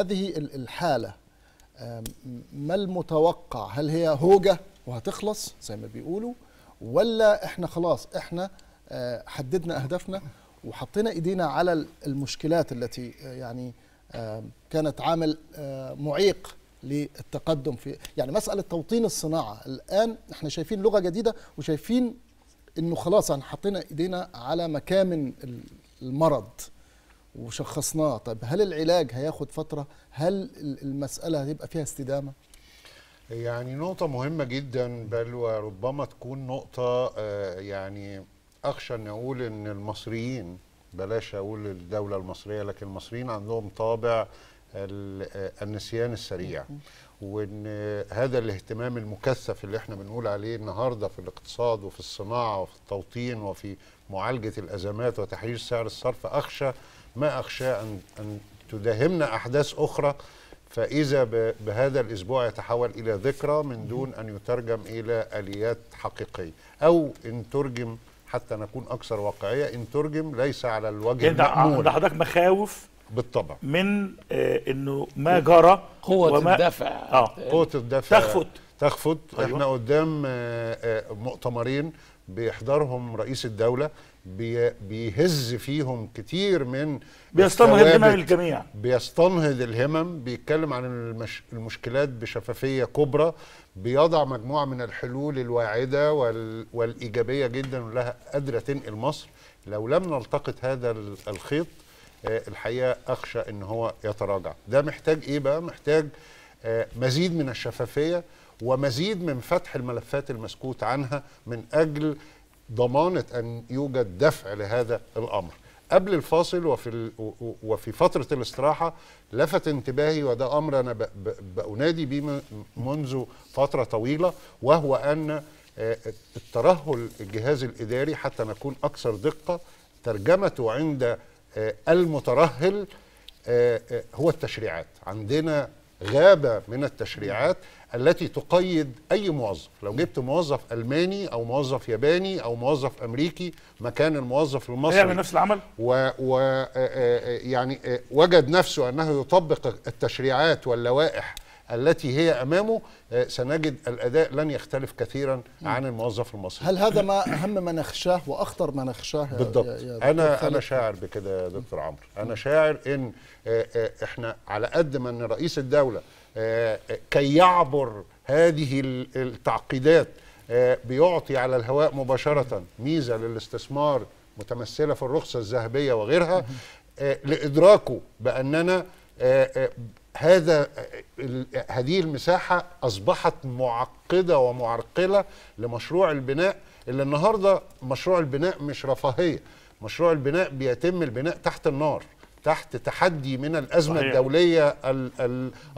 هذه الحالة ما المتوقع هل هي هوجة وهتخلص زي ما بيقولوا ولا احنا خلاص احنا آه، حددنا أهدافنا وحطينا إيدينا على المشكلات التي آه، يعني كانت عامل آه، معيق للتقدم في يعني مسألة توطين الصناعة الآن احنا شايفين لغة جديدة وشايفين انه خلاص احنا يعني حطينا ايدينا على مكامن المرض وشخصناه طب هل العلاج هياخد فتره هل المساله هيبقى فيها استدامه يعني نقطه مهمه جدا بل وربما تكون نقطه آه، يعني اخشى ان اقول ان المصريين بلاش اقول الدوله المصريه لكن المصريين عندهم طابع آه، النسيان السريع وان هذا الاهتمام المكثف اللي احنا بنقول عليه النهارده في الاقتصاد وفي الصناعه وفي التوطين وفي معالجه الازمات وتحرير سعر الصرف اخشى ما أخشى أن, أن تداهمنا أحداث أخرى فإذا بهذا الأسبوع يتحول إلى ذكرى من دون أن يترجم إلى آليات حقيقية أو إن ترجم حتى نكون أكثر واقعية إن ترجم ليس على الوجه يعني المأمول ده حضرتك مخاوف بالطبع من آه انه ما جرى قوة وما الدفع اه قوة الدفع تخفت تخفت أيوة. احنا قدام آه آه مؤتمرين بيحضرهم رئيس الدولة بيهز فيهم كتير من بيستنهض همم الجميع بيستنهض الهمم بيتكلم عن المش... المشكلات بشفافية كبرى بيضع مجموعة من الحلول الواعدة وال... والإيجابية جدا ولها قادرة تنقل مصر لو لم نلتقط هذا الخيط آه، الحقيقة أخشى أن هو يتراجع ده محتاج إيه بقى؟ محتاج آه، مزيد من الشفافية ومزيد من فتح الملفات المسكوت عنها من أجل ضمانة أن يوجد دفع لهذا الأمر قبل الفاصل وفي, وفي فترة الاستراحة لفت انتباهي وده أمر أنا بأنادي به منذ فترة طويلة وهو أن آه، الترهل الجهاز الإداري حتى نكون أكثر دقة ترجمته عند آه، المترهل آه، هو التشريعات عندنا غابه من التشريعات التي تقيد اي موظف لو جبت موظف الماني او موظف ياباني او موظف امريكي مكان الموظف المصري يعمل نفس العمل و, آه، آه، آه، يعني وجد نفسه انه يطبق التشريعات واللوائح التي هي امامه آه، سنجد الاداء لن يختلف كثيرا عن الموظف المصري هل هذا ما اهم ما نخشاه واخطر ما نخشاه بالضبط يا يا انا انا شاعر بكده يا دكتور عمرو انا شاعر ان آه، آه، احنا على قد ما ان رئيس الدوله كي يعبر هذه التعقيدات بيعطي على الهواء مباشره ميزه للاستثمار متمثله في الرخصه الذهبيه وغيرها لادراكه باننا هذا هذه المساحه اصبحت معقده ومعرقله لمشروع البناء اللي النهارده مشروع البناء مش رفاهيه مشروع البناء بيتم البناء تحت النار تحت تحدي من الأزمة صحيح. الدولية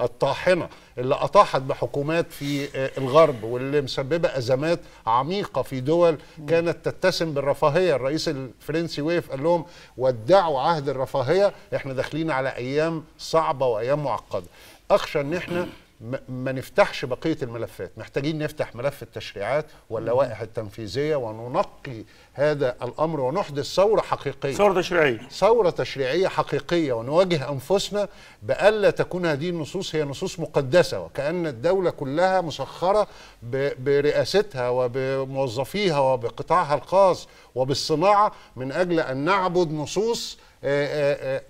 الطاحنة اللي أطاحت بحكومات في آه، الغرب واللي مسببة أزمات عميقة في دول كانت تتسم بالرفاهية الرئيس الفرنسي ويف قال لهم ودعوا عهد الرفاهية احنا داخلين على أيام صعبة وأيام معقدة أخشى أن احنا ما نفتحش بقيه الملفات محتاجين نفتح ملف التشريعات واللوائح التنفيذيه وننقي هذا الامر ونحدث ثوره حقيقيه ثوره تشريعيه ثوره تشريعيه حقيقيه ونواجه انفسنا بالا تكون هذه النصوص هي نصوص مقدسه وكان الدوله كلها مسخره برئاستها وبموظفيها وبقطاعها الخاص وبالصناعه من اجل ان نعبد نصوص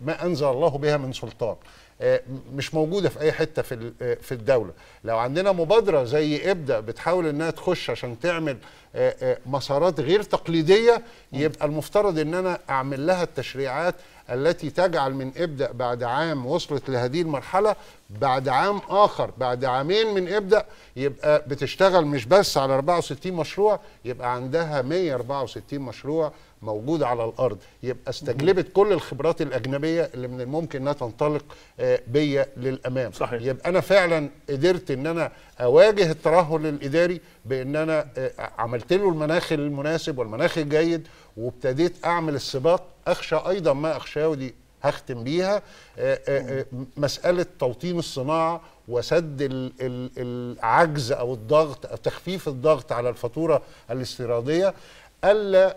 ما انزل الله بها من سلطان آه، مش موجوده في اي حته آه، في الدوله لو عندنا مبادره زي ابدا بتحاول انها تخش عشان تعمل آه، مسارات غير تقليديه يبقى المفترض ان انا اعمل لها التشريعات التي تجعل من ابدا بعد عام وصلت لهذه المرحله بعد عام اخر بعد عامين من ابدا يبقى بتشتغل مش بس على 64 مشروع يبقى عندها 164 مشروع موجود على الارض يبقى استجلبت كل الخبرات الاجنبيه اللي من الممكن انها تنطلق آه، بيا للامام صحيح. يبقى انا فعلا قدرت ان انا اواجه الترهل الاداري بان انا آه، عملت له المناخ المناسب والمناخ الجيد وابتديت اعمل السباق اخشى ايضا ما اخشاه ودي هختم بيها آه، آه، آه، مساله توطين الصناعه وسد العجز او الضغط او تخفيف الضغط على الفاتوره الاستيراديه الا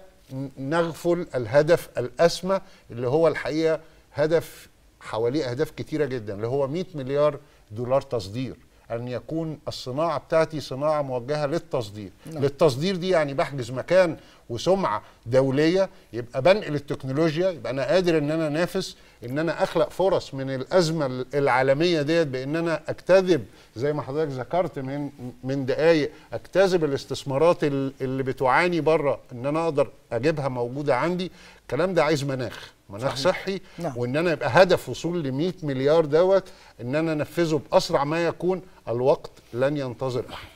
نغفل الهدف الاسمى اللي هو الحقيقه هدف حواليه اهداف كتيره جدا اللي هو 100 مليار دولار تصدير ان يكون الصناعه بتاعتي صناعه موجهه للتصدير نعم. للتصدير دي يعني بحجز مكان وسمعه دوليه يبقى بنقل التكنولوجيا يبقى انا قادر ان انا انافس ان انا اخلق فرص من الازمه العالميه ديت بان انا اكتذب زي ما حضرتك ذكرت من من دقائق اكتذب الاستثمارات اللي بتعاني بره ان انا اقدر اجيبها موجوده عندي الكلام ده عايز مناخ مناخ صحيح. صحي نعم. وان انا يبقى هدف وصول ل 100 مليار دوت ان انا انفذه باسرع ما يكون الوقت لن ينتظر احد